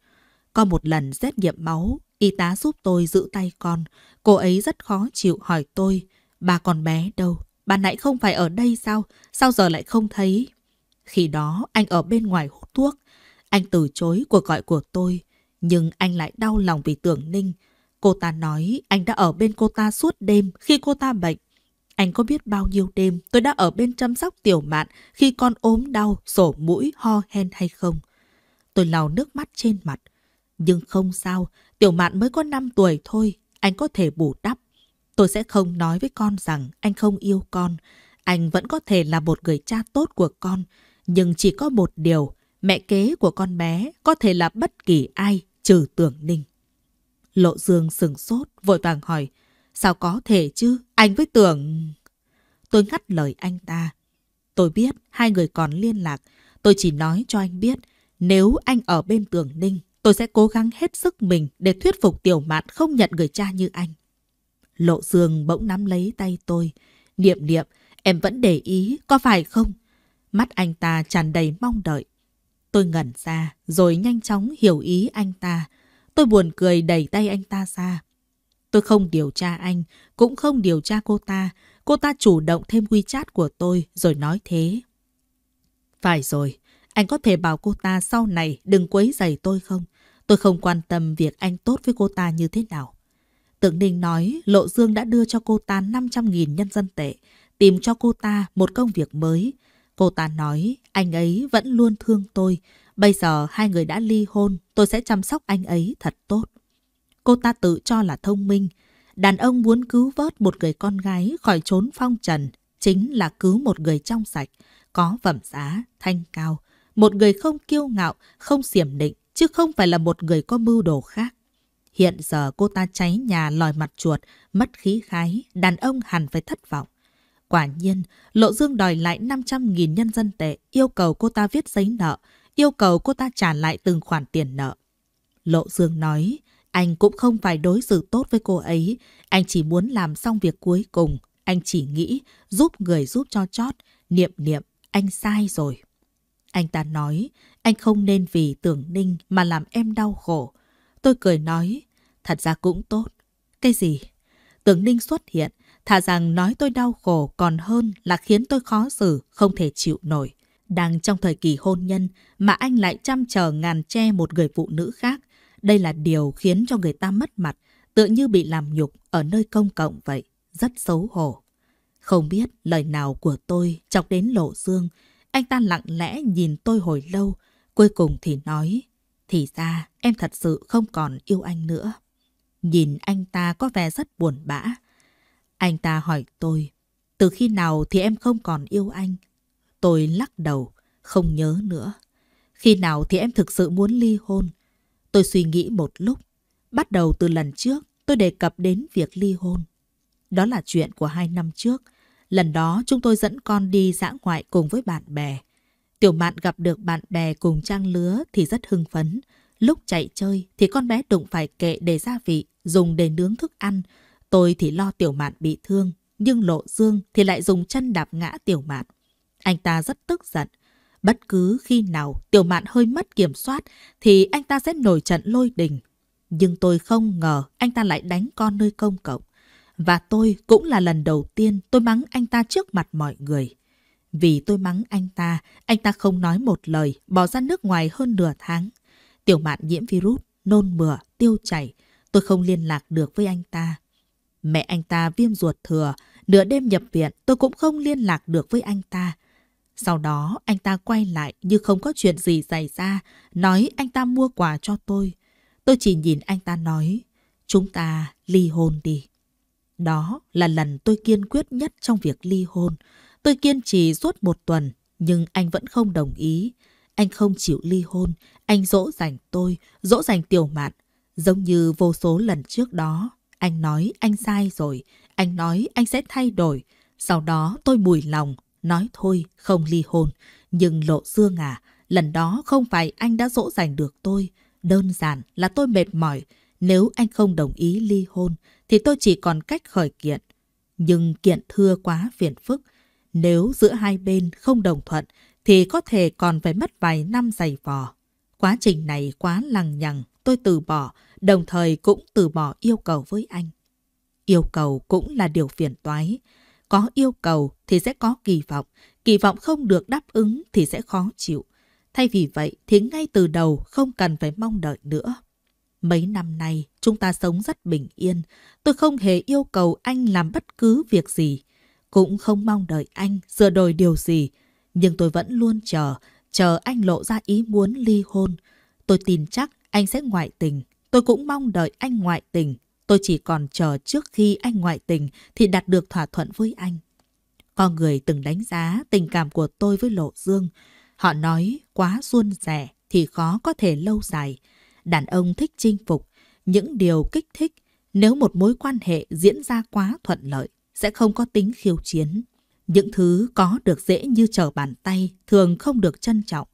Có một lần xét nghiệm máu, y tá giúp tôi giữ tay con. Cô ấy rất khó chịu hỏi tôi, bà con bé đâu? bà nãy không phải ở đây sao? Sao giờ lại không thấy? Khi đó anh ở bên ngoài hút thuốc. Anh từ chối cuộc gọi của tôi. Nhưng anh lại đau lòng vì tưởng Ninh. Cô ta nói anh đã ở bên cô ta suốt đêm khi cô ta bệnh. Anh có biết bao nhiêu đêm tôi đã ở bên chăm sóc tiểu mạn khi con ốm đau, sổ mũi, ho hen hay không? Tôi lau nước mắt trên mặt. Nhưng không sao, tiểu mạn mới có 5 tuổi thôi, anh có thể bù đắp. Tôi sẽ không nói với con rằng anh không yêu con. Anh vẫn có thể là một người cha tốt của con. Nhưng chỉ có một điều, mẹ kế của con bé có thể là bất kỳ ai trừ tưởng ninh. Lộ Dương sừng sốt, vội vàng hỏi. Sao có thể chứ? Anh với tưởng... Tôi ngắt lời anh ta. Tôi biết hai người còn liên lạc. Tôi chỉ nói cho anh biết. Nếu anh ở bên tưởng ninh, tôi sẽ cố gắng hết sức mình để thuyết phục tiểu mạn không nhận người cha như anh. Lộ Dương bỗng nắm lấy tay tôi. Niệm niệm, em vẫn để ý, có phải không? Mắt anh ta tràn đầy mong đợi. Tôi ngẩn ra, rồi nhanh chóng hiểu ý anh ta. Tôi buồn cười đẩy tay anh ta ra. Tôi không điều tra anh, cũng không điều tra cô ta. Cô ta chủ động thêm WeChat của tôi rồi nói thế. Phải rồi, anh có thể bảo cô ta sau này đừng quấy giày tôi không? Tôi không quan tâm việc anh tốt với cô ta như thế nào. Tượng Ninh nói Lộ Dương đã đưa cho cô ta 500.000 nhân dân tệ, tìm cho cô ta một công việc mới. Cô ta nói anh ấy vẫn luôn thương tôi. Bây giờ hai người đã ly hôn, tôi sẽ chăm sóc anh ấy thật tốt. Cô ta tự cho là thông minh. Đàn ông muốn cứu vớt một người con gái khỏi trốn phong trần chính là cứu một người trong sạch, có phẩm giá, thanh cao. Một người không kiêu ngạo, không xiểm định, chứ không phải là một người có mưu đồ khác. Hiện giờ cô ta cháy nhà lòi mặt chuột, mất khí khái, đàn ông hẳn phải thất vọng. Quả nhiên, Lộ Dương đòi lại 500.000 nhân dân tệ, yêu cầu cô ta viết giấy nợ, yêu cầu cô ta trả lại từng khoản tiền nợ. Lộ Dương nói, anh cũng không phải đối xử tốt với cô ấy, anh chỉ muốn làm xong việc cuối cùng, anh chỉ nghĩ giúp người giúp cho chót, niệm niệm, anh sai rồi. Anh ta nói, anh không nên vì tưởng ninh mà làm em đau khổ. Tôi cười nói, thật ra cũng tốt. Cái gì? Tưởng Ninh xuất hiện, thà rằng nói tôi đau khổ còn hơn là khiến tôi khó xử, không thể chịu nổi. Đang trong thời kỳ hôn nhân mà anh lại chăm chờ ngàn che một người phụ nữ khác. Đây là điều khiến cho người ta mất mặt, tựa như bị làm nhục ở nơi công cộng vậy, rất xấu hổ. Không biết lời nào của tôi chọc đến lộ dương, anh ta lặng lẽ nhìn tôi hồi lâu, cuối cùng thì nói. Thì ra em thật sự không còn yêu anh nữa. Nhìn anh ta có vẻ rất buồn bã. Anh ta hỏi tôi, từ khi nào thì em không còn yêu anh? Tôi lắc đầu, không nhớ nữa. Khi nào thì em thực sự muốn ly hôn? Tôi suy nghĩ một lúc. Bắt đầu từ lần trước, tôi đề cập đến việc ly hôn. Đó là chuyện của hai năm trước. Lần đó chúng tôi dẫn con đi dã ngoại cùng với bạn bè. Tiểu mạn gặp được bạn bè cùng trang lứa thì rất hưng phấn. Lúc chạy chơi thì con bé đụng phải kệ để gia vị, dùng để nướng thức ăn. Tôi thì lo tiểu mạn bị thương, nhưng lộ dương thì lại dùng chân đạp ngã tiểu mạn. Anh ta rất tức giận. Bất cứ khi nào tiểu mạn hơi mất kiểm soát thì anh ta sẽ nổi trận lôi đình. Nhưng tôi không ngờ anh ta lại đánh con nơi công cộng. Và tôi cũng là lần đầu tiên tôi mắng anh ta trước mặt mọi người. Vì tôi mắng anh ta, anh ta không nói một lời, bỏ ra nước ngoài hơn nửa tháng. Tiểu mạn nhiễm virus, nôn mửa, tiêu chảy. Tôi không liên lạc được với anh ta. Mẹ anh ta viêm ruột thừa, nửa đêm nhập viện tôi cũng không liên lạc được với anh ta. Sau đó anh ta quay lại như không có chuyện gì xảy ra, nói anh ta mua quà cho tôi. Tôi chỉ nhìn anh ta nói, chúng ta ly hôn đi. Đó là lần tôi kiên quyết nhất trong việc ly hôn. Tôi kiên trì suốt một tuần, nhưng anh vẫn không đồng ý. Anh không chịu ly hôn, anh dỗ dành tôi, dỗ dành tiểu mạn. Giống như vô số lần trước đó, anh nói anh sai rồi, anh nói anh sẽ thay đổi. Sau đó tôi mùi lòng, nói thôi không ly hôn. Nhưng lộ xương à, lần đó không phải anh đã dỗ dành được tôi. Đơn giản là tôi mệt mỏi. Nếu anh không đồng ý ly hôn thì tôi chỉ còn cách khởi kiện. Nhưng kiện thưa quá phiền phức, nếu giữa hai bên không đồng thuận thì có thể còn phải mất vài năm giày vò. Quá trình này quá lằng nhằng, tôi từ bỏ, đồng thời cũng từ bỏ yêu cầu với anh. Yêu cầu cũng là điều phiền toái. Có yêu cầu thì sẽ có kỳ vọng, kỳ vọng không được đáp ứng thì sẽ khó chịu. Thay vì vậy thì ngay từ đầu không cần phải mong đợi nữa. Mấy năm nay chúng ta sống rất bình yên, tôi không hề yêu cầu anh làm bất cứ việc gì. Cũng không mong đợi anh sửa đổi điều gì, nhưng tôi vẫn luôn chờ, chờ anh lộ ra ý muốn ly hôn. Tôi tin chắc anh sẽ ngoại tình, tôi cũng mong đợi anh ngoại tình. Tôi chỉ còn chờ trước khi anh ngoại tình thì đạt được thỏa thuận với anh. Con người từng đánh giá tình cảm của tôi với Lộ Dương. Họ nói quá suôn sẻ thì khó có thể lâu dài. Đàn ông thích chinh phục, những điều kích thích nếu một mối quan hệ diễn ra quá thuận lợi sẽ không có tính khiêu chiến. Những thứ có được dễ như trở bàn tay thường không được trân trọng.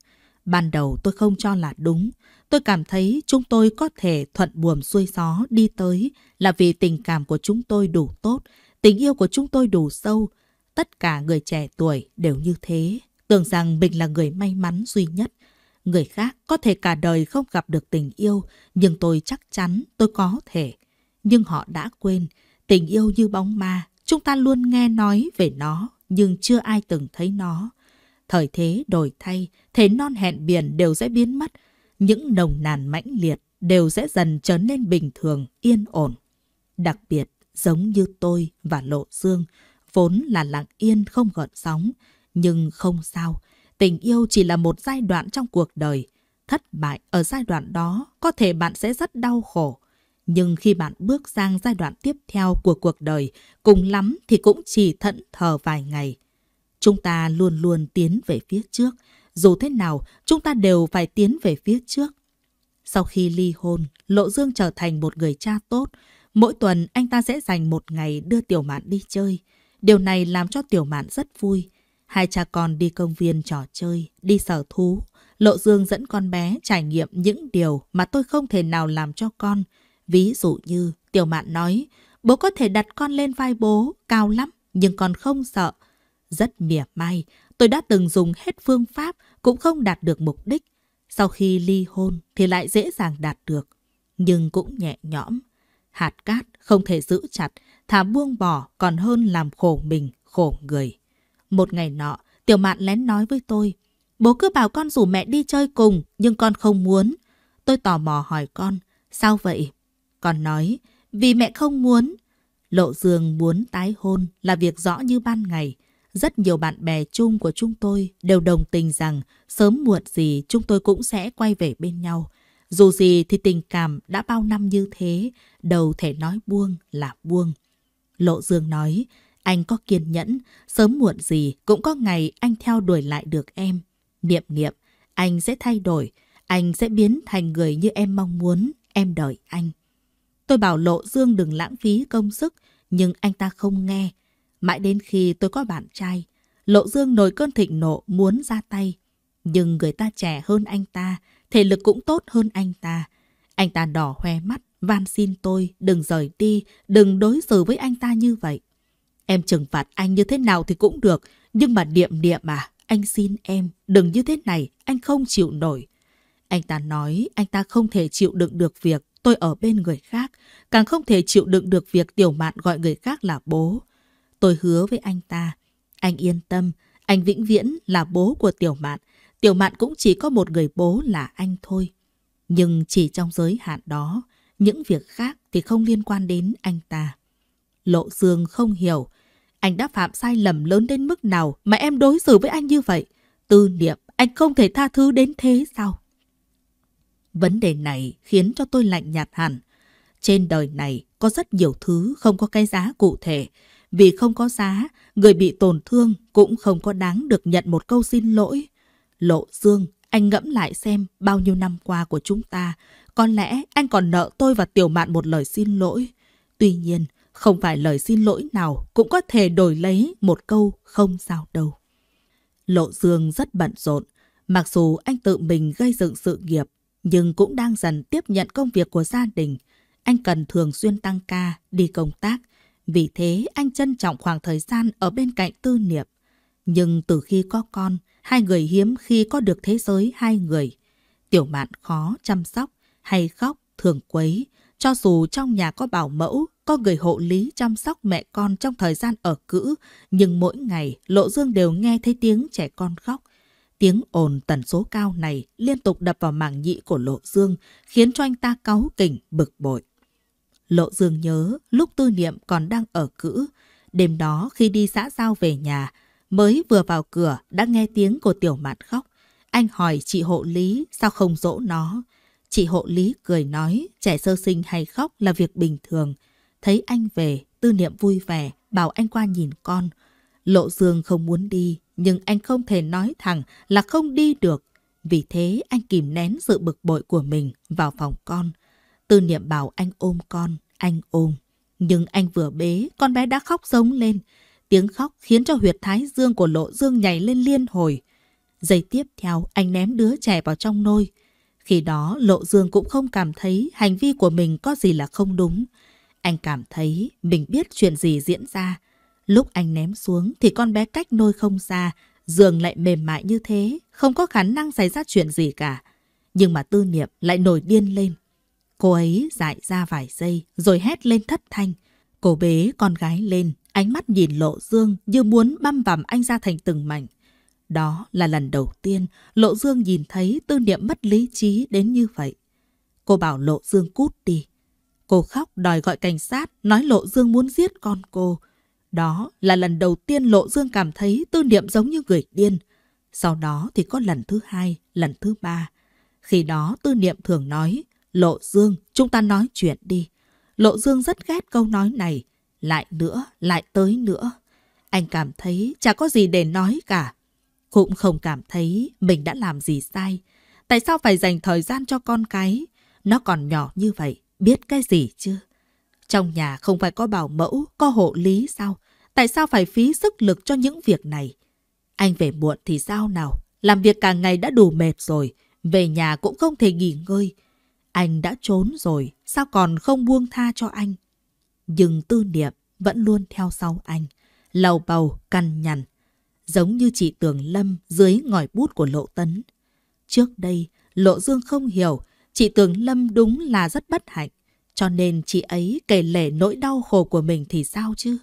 Ban đầu tôi không cho là đúng. Tôi cảm thấy chúng tôi có thể thuận buồm xuôi gió đi tới là vì tình cảm của chúng tôi đủ tốt, tình yêu của chúng tôi đủ sâu. Tất cả người trẻ tuổi đều như thế, tưởng rằng mình là người may mắn duy nhất. Người khác có thể cả đời không gặp được tình yêu, nhưng tôi chắc chắn tôi có thể. Nhưng họ đã quên, tình yêu như bóng ma, Chúng ta luôn nghe nói về nó nhưng chưa ai từng thấy nó. Thời thế đổi thay, thế non hẹn biển đều sẽ biến mất. Những nồng nàn mãnh liệt đều sẽ dần trở nên bình thường, yên ổn. Đặc biệt, giống như tôi và Lộ Dương, vốn là lặng yên không gợn sóng. Nhưng không sao, tình yêu chỉ là một giai đoạn trong cuộc đời. Thất bại ở giai đoạn đó có thể bạn sẽ rất đau khổ, nhưng khi bạn bước sang giai đoạn tiếp theo của cuộc đời, cùng lắm thì cũng chỉ thẫn thờ vài ngày. Chúng ta luôn luôn tiến về phía trước. Dù thế nào, chúng ta đều phải tiến về phía trước. Sau khi ly hôn, Lộ Dương trở thành một người cha tốt. Mỗi tuần anh ta sẽ dành một ngày đưa Tiểu Mạn đi chơi. Điều này làm cho Tiểu Mạn rất vui. Hai cha con đi công viên trò chơi, đi sở thú. Lộ Dương dẫn con bé trải nghiệm những điều mà tôi không thể nào làm cho con – Ví dụ như Tiểu Mạn nói, bố có thể đặt con lên vai bố, cao lắm, nhưng con không sợ. Rất mỉa mai, tôi đã từng dùng hết phương pháp cũng không đạt được mục đích. Sau khi ly hôn thì lại dễ dàng đạt được, nhưng cũng nhẹ nhõm. Hạt cát không thể giữ chặt, thả buông bỏ còn hơn làm khổ mình, khổ người. Một ngày nọ, Tiểu Mạn lén nói với tôi, bố cứ bảo con rủ mẹ đi chơi cùng, nhưng con không muốn. Tôi tò mò hỏi con, sao vậy con nói, vì mẹ không muốn. Lộ Dương muốn tái hôn là việc rõ như ban ngày. Rất nhiều bạn bè chung của chúng tôi đều đồng tình rằng sớm muộn gì chúng tôi cũng sẽ quay về bên nhau. Dù gì thì tình cảm đã bao năm như thế, đầu thể nói buông là buông. Lộ Dương nói, anh có kiên nhẫn, sớm muộn gì cũng có ngày anh theo đuổi lại được em. Niệm niệm, anh sẽ thay đổi, anh sẽ biến thành người như em mong muốn, em đợi anh. Tôi bảo Lộ Dương đừng lãng phí công sức, nhưng anh ta không nghe. Mãi đến khi tôi có bạn trai, Lộ Dương nổi cơn thịnh nộ muốn ra tay. Nhưng người ta trẻ hơn anh ta, thể lực cũng tốt hơn anh ta. Anh ta đỏ hoe mắt, van xin tôi đừng rời đi, đừng đối xử với anh ta như vậy. Em trừng phạt anh như thế nào thì cũng được, nhưng mà điệm điệm à, anh xin em, đừng như thế này, anh không chịu nổi. Anh ta nói anh ta không thể chịu đựng được việc tôi ở bên người khác, càng không thể chịu đựng được việc Tiểu Mạn gọi người khác là bố. Tôi hứa với anh ta, anh yên tâm, anh vĩnh viễn là bố của Tiểu Mạn, Tiểu Mạn cũng chỉ có một người bố là anh thôi. Nhưng chỉ trong giới hạn đó, những việc khác thì không liên quan đến anh ta. Lộ Dương không hiểu, anh đã phạm sai lầm lớn đến mức nào mà em đối xử với anh như vậy? Tư niệm, anh không thể tha thứ đến thế sao? Vấn đề này khiến cho tôi lạnh nhạt hẳn. Trên đời này có rất nhiều thứ không có cái giá cụ thể. Vì không có giá, người bị tổn thương cũng không có đáng được nhận một câu xin lỗi. Lộ Dương, anh ngẫm lại xem bao nhiêu năm qua của chúng ta. Có lẽ anh còn nợ tôi và Tiểu Mạn một lời xin lỗi. Tuy nhiên, không phải lời xin lỗi nào cũng có thể đổi lấy một câu không sao đâu. Lộ Dương rất bận rộn. Mặc dù anh tự mình gây dựng sự nghiệp, nhưng cũng đang dần tiếp nhận công việc của gia đình. Anh cần thường xuyên tăng ca, đi công tác. Vì thế anh trân trọng khoảng thời gian ở bên cạnh tư niệm. Nhưng từ khi có con, hai người hiếm khi có được thế giới hai người. Tiểu mạn khó chăm sóc, hay khóc, thường quấy. Cho dù trong nhà có bảo mẫu, có người hộ lý chăm sóc mẹ con trong thời gian ở cữ, nhưng mỗi ngày Lộ Dương đều nghe thấy tiếng trẻ con khóc. Tiếng ồn tần số cao này liên tục đập vào màng nhị của Lộ Dương, khiến cho anh ta cáu kỉnh, bực bội. Lộ Dương nhớ lúc tư niệm còn đang ở cữ, đêm đó khi đi xã giao về nhà, mới vừa vào cửa đã nghe tiếng của tiểu mạn khóc. Anh hỏi chị hộ lý sao không dỗ nó. Chị hộ lý cười nói trẻ sơ sinh hay khóc là việc bình thường. Thấy anh về, tư niệm vui vẻ, bảo anh qua nhìn con. Lộ Dương không muốn đi, nhưng anh không thể nói thẳng là không đi được. Vì thế anh kìm nén sự bực bội của mình vào phòng con. Tư niệm bảo anh ôm con, anh ôm. Nhưng anh vừa bế, con bé đã khóc giống lên. Tiếng khóc khiến cho huyệt thái dương của lộ dương nhảy lên liên hồi. Giây tiếp theo, anh ném đứa trẻ vào trong nôi. Khi đó, lộ dương cũng không cảm thấy hành vi của mình có gì là không đúng. Anh cảm thấy mình biết chuyện gì diễn ra. Lúc anh ném xuống thì con bé cách nôi không xa, giường lại mềm mại như thế, không có khả năng xảy ra chuyện gì cả. Nhưng mà tư niệm lại nổi điên lên. Cô ấy dại ra vài giây rồi hét lên thất thanh. Cô bế con gái lên, ánh mắt nhìn Lộ Dương như muốn băm vằm anh ra thành từng mảnh. Đó là lần đầu tiên Lộ Dương nhìn thấy tư niệm mất lý trí đến như vậy. Cô bảo Lộ Dương cút đi. Cô khóc đòi gọi cảnh sát, nói Lộ Dương muốn giết con cô. Đó là lần đầu tiên Lộ Dương cảm thấy tư niệm giống như người điên. Sau đó thì có lần thứ hai, lần thứ ba. Khi đó tư niệm thường nói, Lộ Dương, chúng ta nói chuyện đi. Lộ Dương rất ghét câu nói này. Lại nữa, lại tới nữa. Anh cảm thấy chả có gì để nói cả. Cũng không cảm thấy mình đã làm gì sai. Tại sao phải dành thời gian cho con cái? Nó còn nhỏ như vậy, biết cái gì chưa? Trong nhà không phải có bảo mẫu, có hộ lý sao? Tại sao phải phí sức lực cho những việc này? Anh về muộn thì sao nào? Làm việc cả ngày đã đủ mệt rồi, về nhà cũng không thể nghỉ ngơi. Anh đã trốn rồi, sao còn không buông tha cho anh? Nhưng tư niệm vẫn luôn theo sau anh, lầu bầu, cằn nhằn, giống như chị Tường Lâm dưới ngòi bút của Lộ Tấn. Trước đây, Lộ Dương không hiểu, chị Tường Lâm đúng là rất bất hạnh. Cho nên chị ấy kể lể nỗi đau khổ của mình thì sao chứ?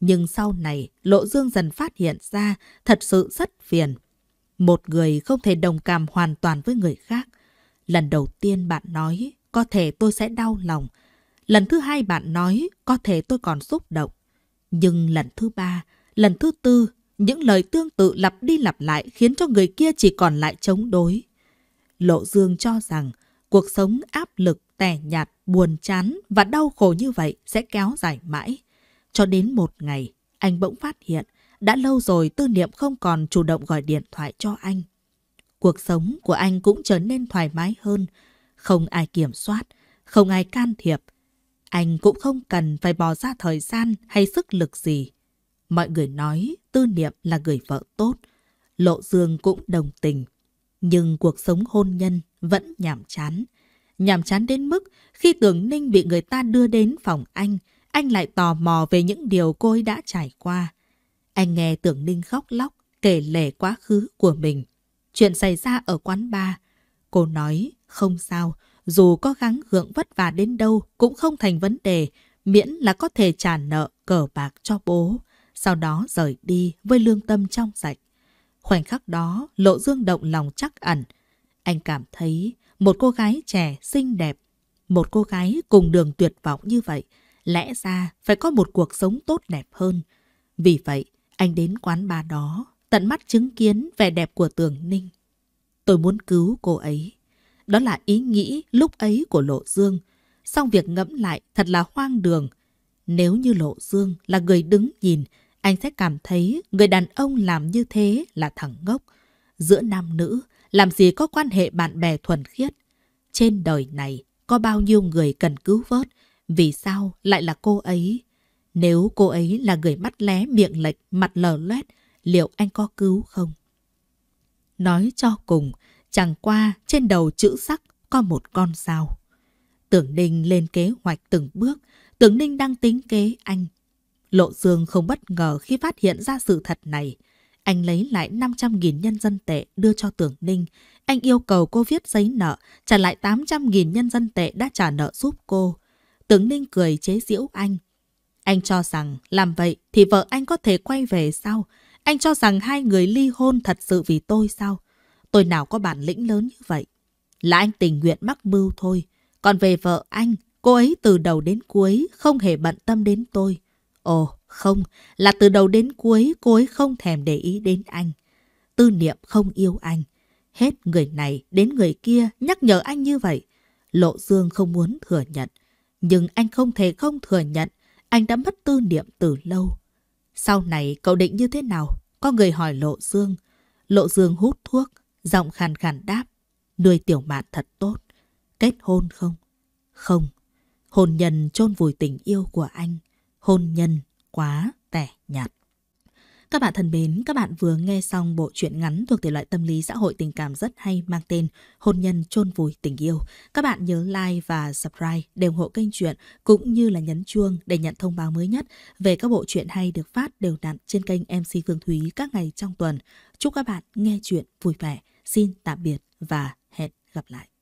Nhưng sau này, Lộ Dương dần phát hiện ra thật sự rất phiền. Một người không thể đồng cảm hoàn toàn với người khác. Lần đầu tiên bạn nói, có thể tôi sẽ đau lòng. Lần thứ hai bạn nói, có thể tôi còn xúc động. Nhưng lần thứ ba, lần thứ tư, những lời tương tự lặp đi lặp lại khiến cho người kia chỉ còn lại chống đối. Lộ Dương cho rằng cuộc sống áp lực, tẻ nhạt buồn chán và đau khổ như vậy sẽ kéo dài mãi. Cho đến một ngày, anh bỗng phát hiện đã lâu rồi tư niệm không còn chủ động gọi điện thoại cho anh. Cuộc sống của anh cũng trở nên thoải mái hơn, không ai kiểm soát, không ai can thiệp. Anh cũng không cần phải bỏ ra thời gian hay sức lực gì. Mọi người nói tư niệm là người vợ tốt, Lộ Dương cũng đồng tình. Nhưng cuộc sống hôn nhân vẫn nhàm chán nhàm chán đến mức khi tưởng Ninh bị người ta đưa đến phòng anh, anh lại tò mò về những điều cô ấy đã trải qua. Anh nghe tưởng Ninh khóc lóc, kể lể quá khứ của mình. Chuyện xảy ra ở quán bar. Cô nói, không sao, dù có gắng gượng vất vả đến đâu cũng không thành vấn đề, miễn là có thể trả nợ cờ bạc cho bố, sau đó rời đi với lương tâm trong sạch. Khoảnh khắc đó, Lộ Dương động lòng chắc ẩn. Anh cảm thấy một cô gái trẻ, xinh đẹp, một cô gái cùng đường tuyệt vọng như vậy, lẽ ra phải có một cuộc sống tốt đẹp hơn. Vì vậy, anh đến quán bà đó, tận mắt chứng kiến vẻ đẹp của Tường Ninh. Tôi muốn cứu cô ấy. Đó là ý nghĩ lúc ấy của Lộ Dương. Xong việc ngẫm lại thật là hoang đường. Nếu như Lộ Dương là người đứng nhìn, anh sẽ cảm thấy người đàn ông làm như thế là thằng ngốc. Giữa nam nữ, làm gì có quan hệ bạn bè thuần khiết. Trên đời này có bao nhiêu người cần cứu vớt, vì sao lại là cô ấy? Nếu cô ấy là người mắt lé miệng lệch, mặt lờ loét, liệu anh có cứu không? Nói cho cùng, chẳng qua trên đầu chữ sắc có một con sao. Tưởng Ninh lên kế hoạch từng bước, Tưởng Ninh đang tính kế anh. Lộ Dương không bất ngờ khi phát hiện ra sự thật này. Anh lấy lại 500.000 nhân dân tệ đưa cho Tưởng Ninh. Anh yêu cầu cô viết giấy nợ, trả lại 800.000 nhân dân tệ đã trả nợ giúp cô. Tưởng Ninh cười chế giễu anh. Anh cho rằng làm vậy thì vợ anh có thể quay về sao? Anh cho rằng hai người ly hôn thật sự vì tôi sao? Tôi nào có bản lĩnh lớn như vậy? Là anh tình nguyện mắc mưu thôi. Còn về vợ anh, cô ấy từ đầu đến cuối không hề bận tâm đến tôi. Ồ, không là từ đầu đến cuối cô ấy không thèm để ý đến anh. Tư niệm không yêu anh. Hết người này đến người kia nhắc nhở anh như vậy. Lộ Dương không muốn thừa nhận. Nhưng anh không thể không thừa nhận. Anh đã mất tư niệm từ lâu. Sau này cậu định như thế nào? Có người hỏi Lộ Dương. Lộ Dương hút thuốc, giọng khàn khàn đáp. Nuôi tiểu mạn thật tốt. Kết hôn không? Không. Hôn nhân chôn vùi tình yêu của anh. Hôn nhân quá tẻ nhạt. Các bạn thân mến, các bạn vừa nghe xong bộ truyện ngắn thuộc thể loại tâm lý xã hội tình cảm rất hay mang tên Hôn nhân chôn vùi tình yêu. Các bạn nhớ like và subscribe để ủng hộ kênh truyện cũng như là nhấn chuông để nhận thông báo mới nhất về các bộ truyện hay được phát đều đặn trên kênh MC Phương Thúy các ngày trong tuần. Chúc các bạn nghe truyện vui vẻ. Xin tạm biệt và hẹn gặp lại.